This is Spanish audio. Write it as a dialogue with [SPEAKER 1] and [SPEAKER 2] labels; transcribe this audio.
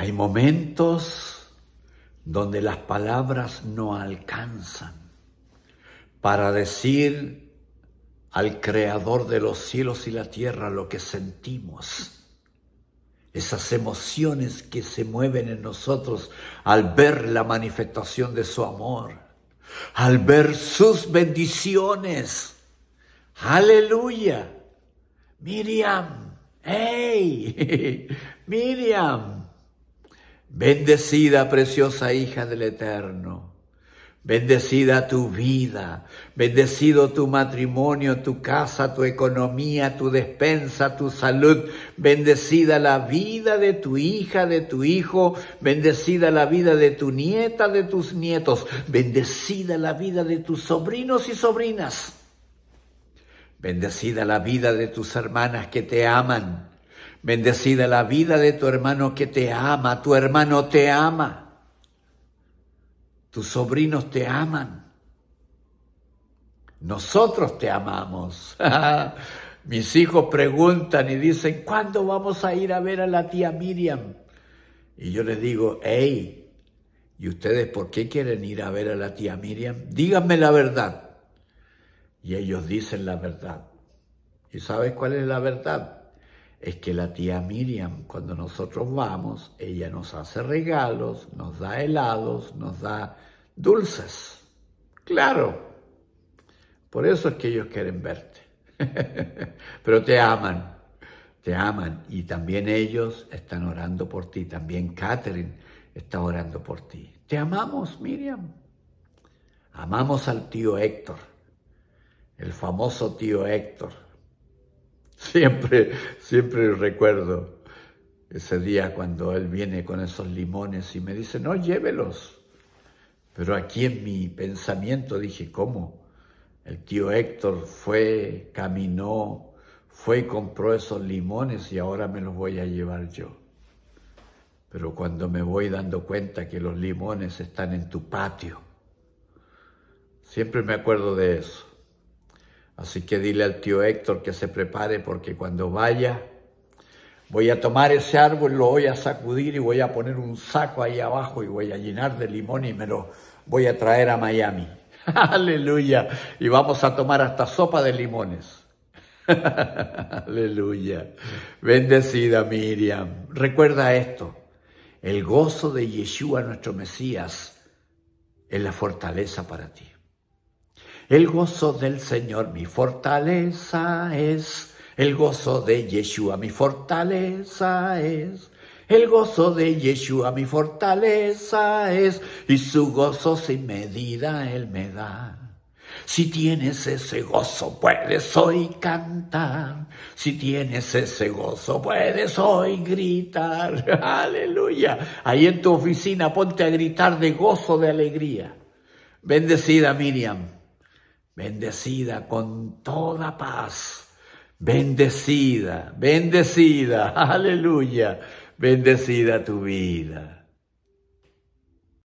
[SPEAKER 1] Hay momentos donde las palabras no alcanzan para decir al Creador de los cielos y la tierra lo que sentimos. Esas emociones que se mueven en nosotros al ver la manifestación de su amor, al ver sus bendiciones. Aleluya. Miriam, hey, Miriam, Bendecida, preciosa hija del Eterno. Bendecida tu vida, bendecido tu matrimonio, tu casa, tu economía, tu despensa, tu salud. Bendecida la vida de tu hija, de tu hijo. Bendecida la vida de tu nieta, de tus nietos. Bendecida la vida de tus sobrinos y sobrinas. Bendecida la vida de tus hermanas que te aman. Bendecida la vida de tu hermano que te ama, tu hermano te ama, tus sobrinos te aman, nosotros te amamos. Mis hijos preguntan y dicen, ¿cuándo vamos a ir a ver a la tía Miriam? Y yo les digo, hey, ¿y ustedes por qué quieren ir a ver a la tía Miriam? Díganme la verdad. Y ellos dicen la verdad. ¿Y sabes cuál es la verdad? es que la tía Miriam, cuando nosotros vamos, ella nos hace regalos, nos da helados, nos da dulces. Claro, por eso es que ellos quieren verte. Pero te aman, te aman. Y también ellos están orando por ti, también Catherine está orando por ti. Te amamos, Miriam. Amamos al tío Héctor, el famoso tío Héctor Siempre, siempre recuerdo ese día cuando él viene con esos limones y me dice, no, llévelos. Pero aquí en mi pensamiento dije, ¿cómo? El tío Héctor fue, caminó, fue y compró esos limones y ahora me los voy a llevar yo. Pero cuando me voy dando cuenta que los limones están en tu patio, siempre me acuerdo de eso. Así que dile al tío Héctor que se prepare porque cuando vaya voy a tomar ese árbol, lo voy a sacudir y voy a poner un saco ahí abajo y voy a llenar de limón y me lo voy a traer a Miami. Aleluya. Y vamos a tomar hasta sopa de limones. Aleluya. Bendecida Miriam. Recuerda esto. El gozo de Yeshua nuestro Mesías es la fortaleza para ti. El gozo del Señor mi fortaleza es, el gozo de Yeshua mi fortaleza es. El gozo de Yeshua mi fortaleza es, y su gozo sin medida él me da. Si tienes ese gozo, puedes hoy cantar. Si tienes ese gozo, puedes hoy gritar. Aleluya. Ahí en tu oficina, ponte a gritar de gozo, de alegría. Bendecida Miriam bendecida con toda paz, bendecida, bendecida, aleluya, bendecida tu vida.